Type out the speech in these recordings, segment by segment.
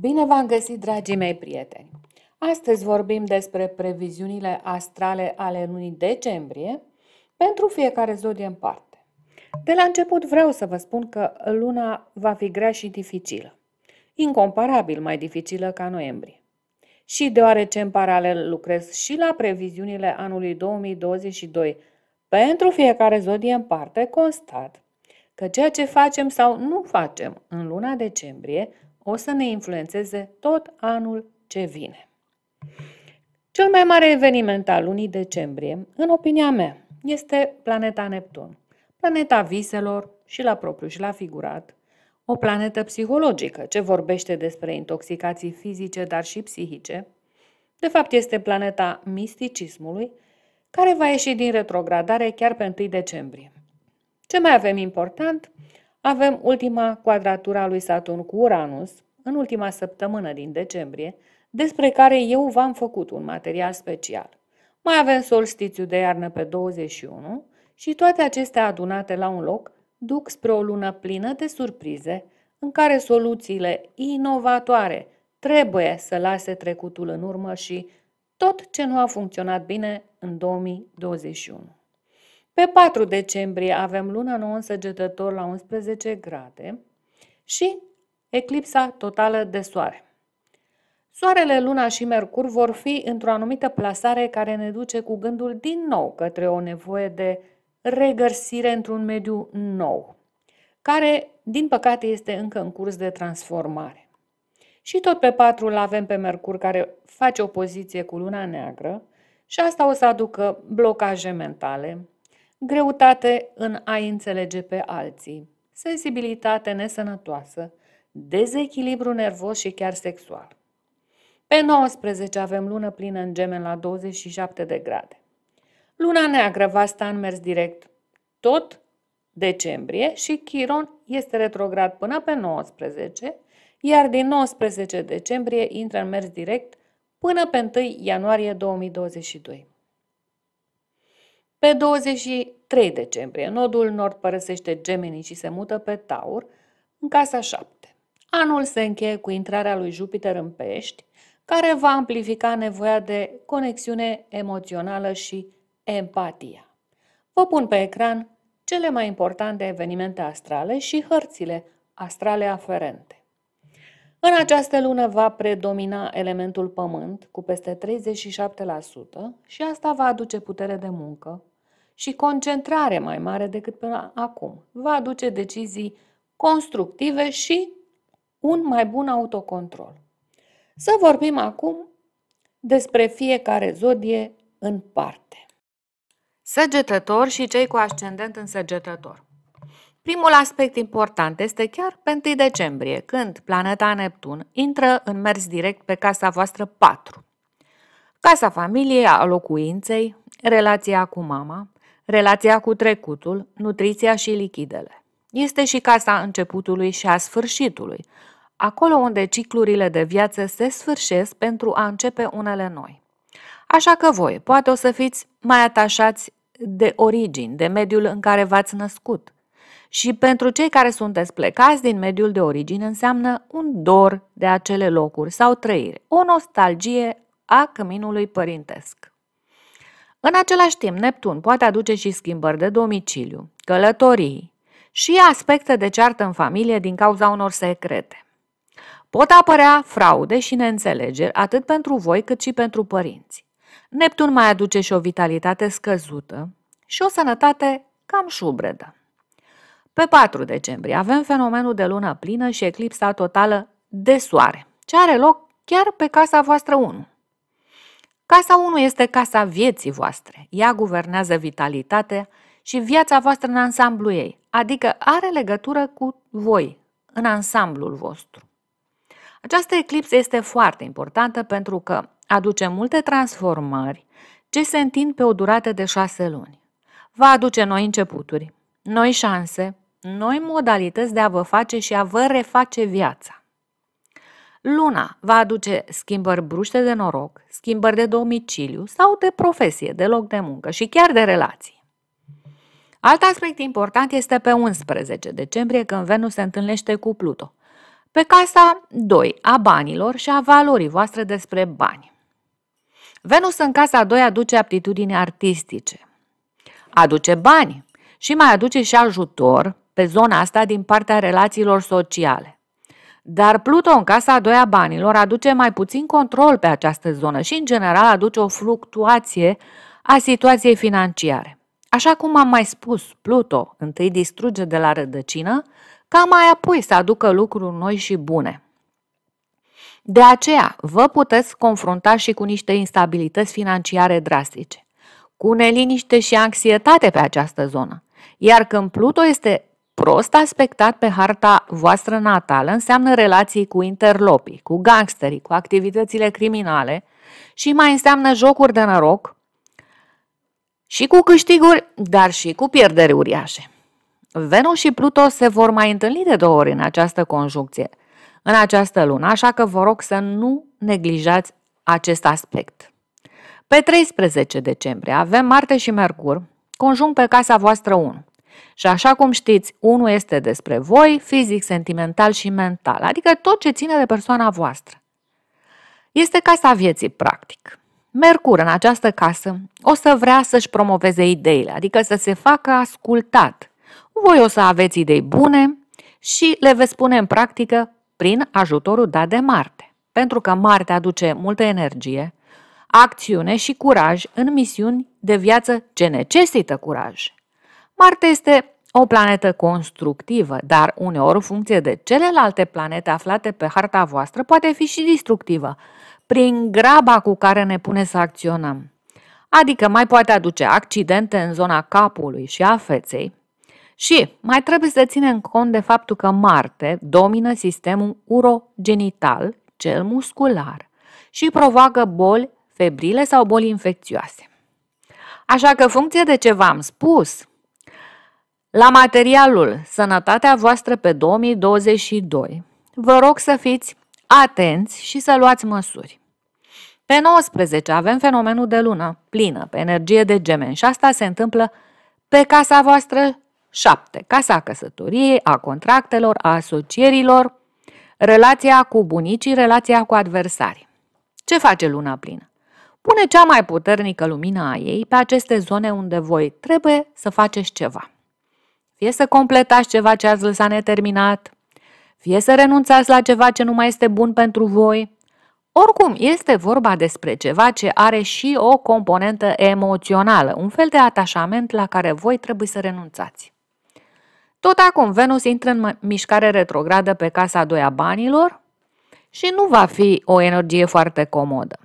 Bine v-am găsit, dragii mei prieteni! Astăzi vorbim despre previziunile astrale ale lunii decembrie pentru fiecare zodie în parte. De la început vreau să vă spun că luna va fi grea și dificilă, incomparabil mai dificilă ca noiembrie. Și deoarece în paralel lucrez și la previziunile anului 2022 pentru fiecare zodie în parte, constat că ceea ce facem sau nu facem în luna decembrie o să ne influențeze tot anul ce vine. Cel mai mare eveniment al lunii decembrie, în opinia mea, este planeta Neptun, planeta viselor și la propriu și la figurat, o planetă psihologică ce vorbește despre intoxicații fizice, dar și psihice. De fapt, este planeta misticismului, care va ieși din retrogradare chiar pe 1 decembrie. Ce mai avem important? avem ultima quadratura lui Saturn cu Uranus, în ultima săptămână din decembrie, despre care eu v-am făcut un material special. Mai avem solstițiu de iarnă pe 21 și toate acestea adunate la un loc duc spre o lună plină de surprize, în care soluțiile inovatoare trebuie să lase trecutul în urmă și tot ce nu a funcționat bine în 2021. Pe 4 decembrie avem luna nouă în săgetător la 11 grade și eclipsa totală de soare. Soarele, Luna și Mercur vor fi într-o anumită plasare care ne duce cu gândul din nou către o nevoie de regărsire într-un mediu nou, care, din păcate, este încă în curs de transformare. Și tot pe 4 îl avem pe Mercur care face opoziție cu Luna Neagră și asta o să aducă blocaje mentale, greutate în a înțelege pe alții, sensibilitate nesănătoasă, dezechilibru nervos și chiar sexual. Pe 19 avem lună plină în gemen la 27 de grade. Luna neagră va sta în mers direct tot decembrie și Chiron este retrograd până pe 19, iar din 19 decembrie intră în mers direct până pe 1 ianuarie 2022. Pe 23 decembrie, nodul nord părăsește Gemini și se mută pe Taur, în casa 7. Anul se încheie cu intrarea lui Jupiter în pești, care va amplifica nevoia de conexiune emoțională și empatia. Vă pun pe ecran cele mai importante evenimente astrale și hărțile astrale aferente. În această lună va predomina elementul pământ cu peste 37% și asta va aduce putere de muncă, și concentrare mai mare decât până acum. Va aduce decizii constructive și un mai bun autocontrol. Să vorbim acum despre fiecare zodie în parte. Săgetător și cei cu ascendent în săgetător. Primul aspect important este chiar pe 1 decembrie, când planeta Neptun intră în mers direct pe casa voastră 4. Casa familiei, a locuinței, relația cu mama, relația cu trecutul, nutriția și lichidele. Este și casa începutului și a sfârșitului, acolo unde ciclurile de viață se sfârșesc pentru a începe unele noi. Așa că voi, poate o să fiți mai atașați de origini, de mediul în care v-ați născut. Și pentru cei care sunteți plecați din mediul de origine înseamnă un dor de acele locuri sau trăiri, o nostalgie a căminului părintesc. În același timp, Neptun poate aduce și schimbări de domiciliu, călătorii și aspecte de ceartă în familie din cauza unor secrete. Pot apărea fraude și neînțelegeri atât pentru voi cât și pentru părinți. Neptun mai aduce și o vitalitate scăzută și o sănătate cam șubredă. Pe 4 decembrie avem fenomenul de lună plină și eclipsa totală de soare, ce are loc chiar pe casa voastră 1. Casa 1 este casa vieții voastre. Ea guvernează vitalitatea și viața voastră în ansamblu ei, adică are legătură cu voi, în ansamblul vostru. Această eclipsă este foarte importantă pentru că aduce multe transformări ce se întind pe o durată de șase luni. Va aduce noi începuturi, noi șanse, noi modalități de a vă face și a vă reface viața. Luna va aduce schimbări bruște de noroc, schimbări de domiciliu sau de profesie, de loc de muncă și chiar de relații. Alt aspect important este pe 11 decembrie când Venus se întâlnește cu Pluto. Pe casa 2 a banilor și a valorii voastre despre bani. Venus în casa 2 aduce aptitudini artistice, aduce bani și mai aduce și ajutor pe zona asta din partea relațiilor sociale. Dar Pluto în casa a doua banilor aduce mai puțin control pe această zonă și în general aduce o fluctuație a situației financiare. Așa cum am mai spus, Pluto întâi distruge de la rădăcină, ca mai apoi să aducă lucruri noi și bune. De aceea, vă puteți confrunta și cu niște instabilități financiare drastice, cu neliniște și anxietate pe această zonă. Iar când Pluto este Prost aspectat pe harta voastră natală înseamnă relații cu interlopii, cu gangsterii, cu activitățile criminale și mai înseamnă jocuri de noroc și cu câștiguri, dar și cu pierderi uriașe. Venus și Pluto se vor mai întâlni de două ori în această conjuncție, în această lună, așa că vă rog să nu neglijați acest aspect. Pe 13 decembrie avem Marte și Mercur, conjunct pe casa voastră 1. Și așa cum știți, unul este despre voi, fizic, sentimental și mental, adică tot ce ține de persoana voastră. Este casa vieții, practic. Mercur în această casă o să vrea să-și promoveze ideile, adică să se facă ascultat. Voi o să aveți idei bune și le veți pune în practică prin ajutorul dat de Marte. Pentru că Marte aduce multă energie, acțiune și curaj în misiuni de viață ce necesită curaj. Marte este o planetă constructivă, dar uneori, în funcție de celelalte planete aflate pe harta voastră, poate fi și distructivă, prin graba cu care ne pune să acționăm. Adică mai poate aduce accidente în zona capului și a feței. Și mai trebuie să ținem cont de faptul că Marte domină sistemul urogenital, cel muscular, și provoacă boli febrile sau boli infecțioase. Așa că, funcție de ce v-am spus, la materialul Sănătatea voastră pe 2022, vă rog să fiți atenți și să luați măsuri. Pe 19 avem fenomenul de lună plină, pe energie de gemeni și asta se întâmplă pe casa voastră 7, casa căsătoriei, a contractelor, a asocierilor, relația cu bunicii, relația cu adversari. Ce face luna plină? Pune cea mai puternică lumină a ei pe aceste zone unde voi trebuie să faceți ceva. Fie să completați ceva ce ați lăsat neterminat, fie să renunțați la ceva ce nu mai este bun pentru voi. Oricum, este vorba despre ceva ce are și o componentă emoțională, un fel de atașament la care voi trebuie să renunțați. Tot acum, Venus intră în mișcare retrogradă pe casa a doua banilor și nu va fi o energie foarte comodă.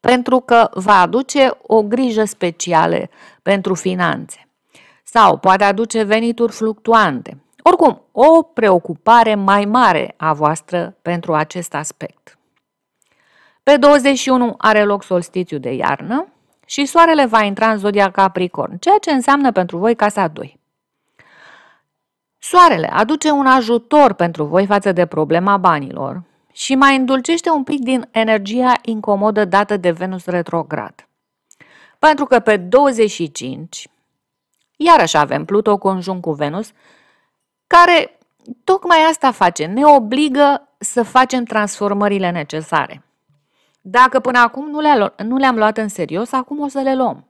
Pentru că va aduce o grijă specială pentru finanțe sau poate aduce venituri fluctuante. Oricum, o preocupare mai mare a voastră pentru acest aspect. Pe 21 are loc solstițiu de iarnă și soarele va intra în zodia Capricorn, ceea ce înseamnă pentru voi casa 2. Soarele aduce un ajutor pentru voi față de problema banilor și mai îndulcește un pic din energia incomodă dată de Venus retrograd. Pentru că pe 25 Iarăși avem Pluto conjunct cu Venus, care tocmai asta face, ne obligă să facem transformările necesare. Dacă până acum nu, le-am luat, nu le-am luat în serios, acum o să le luăm.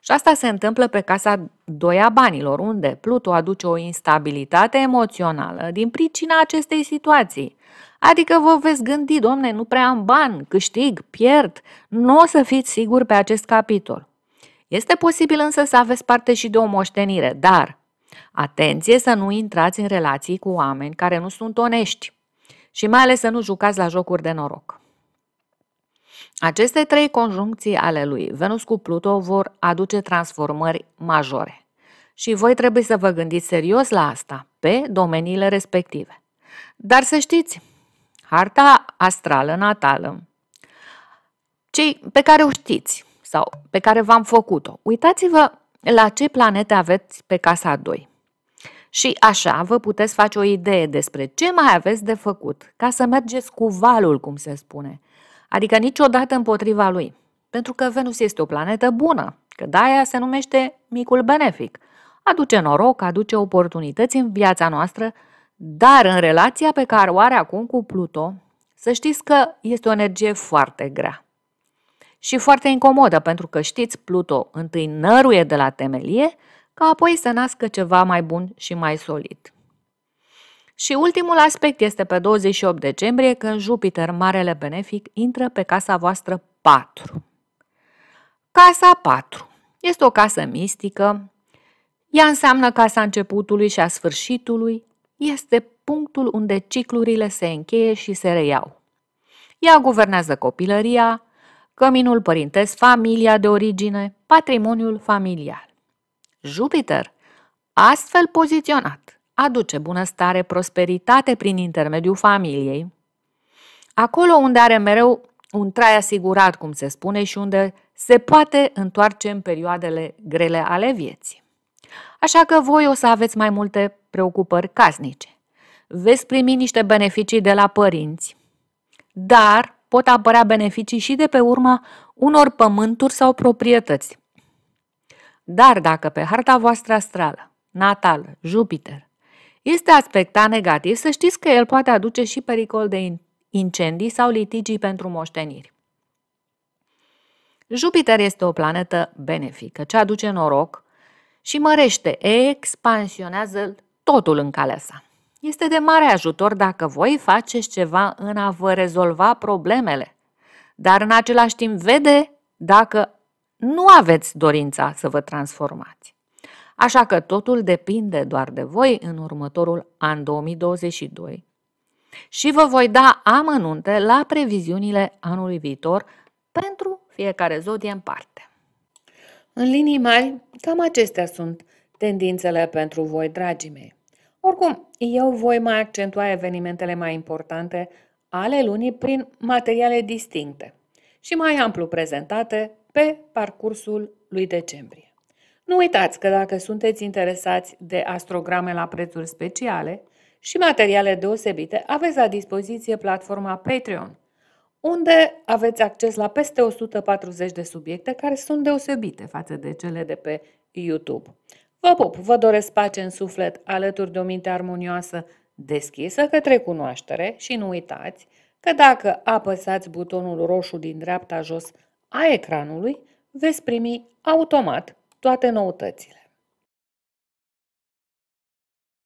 Și asta se întâmplă pe casa doia banilor, unde Pluto aduce o instabilitate emoțională din pricina acestei situații. Adică vă veți gândi, domne, nu prea am bani, câștig, pierd, nu o să fiți siguri pe acest capitol. Este posibil însă să aveți parte și de o moștenire, dar atenție să nu intrați în relații cu oameni care nu sunt onești și mai ales să nu jucați la jocuri de noroc. Aceste trei conjuncții ale lui Venus cu Pluto vor aduce transformări majore și voi trebuie să vă gândiți serios la asta pe domeniile respective. Dar să știți, harta astrală natală, cei pe care o știți, sau pe care v-am făcut-o. Uitați-vă la ce planete aveți pe casa 2. Și așa vă puteți face o idee despre ce mai aveți de făcut, ca să mergeți cu valul, cum se spune. Adică niciodată împotriva lui. Pentru că Venus este o planetă bună, că de-aia se numește micul benefic. Aduce noroc, aduce oportunități în viața noastră, dar în relația pe care o are acum cu Pluto, să știți că este o energie foarte grea și foarte incomodă pentru că știți, Pluto întâi năruie de la temelie, ca apoi să nască ceva mai bun și mai solid. Și ultimul aspect este pe 28 decembrie când Jupiter, Marele Benefic, intră pe casa voastră 4. Casa 4 este o casă mistică, ea înseamnă casa începutului și a sfârșitului, este punctul unde ciclurile se încheie și se reiau. Ea guvernează copilăria, căminul părintesc, familia de origine, patrimoniul familial. Jupiter, astfel poziționat, aduce bunăstare, prosperitate prin intermediul familiei, acolo unde are mereu un trai asigurat, cum se spune, și unde se poate întoarce în perioadele grele ale vieții. Așa că voi o să aveți mai multe preocupări casnice. Veți primi niște beneficii de la părinți, dar pot apărea beneficii și de pe urma unor pământuri sau proprietăți. Dar dacă pe harta voastră astrală, natal, Jupiter, este aspectat negativ, să știți că el poate aduce și pericol de incendii sau litigii pentru moșteniri. Jupiter este o planetă benefică, ce aduce noroc și mărește, expansionează totul în calea sa. Este de mare ajutor dacă voi faceți ceva în a vă rezolva problemele, dar în același timp vede dacă nu aveți dorința să vă transformați. Așa că totul depinde doar de voi în următorul an 2022 și vă voi da amănunte la previziunile anului viitor pentru fiecare zodie în parte. În linii mari, cam acestea sunt tendințele pentru voi, dragii mei. Oricum, eu voi mai accentua evenimentele mai importante ale lunii prin materiale distincte și mai amplu prezentate pe parcursul lui decembrie. Nu uitați că dacă sunteți interesați de astrograme la prețuri speciale și materiale deosebite, aveți la dispoziție platforma Patreon, unde aveți acces la peste 140 de subiecte care sunt deosebite față de cele de pe YouTube. Vă pup, vă doresc pace în suflet alături de o minte armonioasă deschisă către cunoaștere și nu uitați că dacă apăsați butonul roșu din dreapta jos a ecranului, veți primi automat toate noutățile.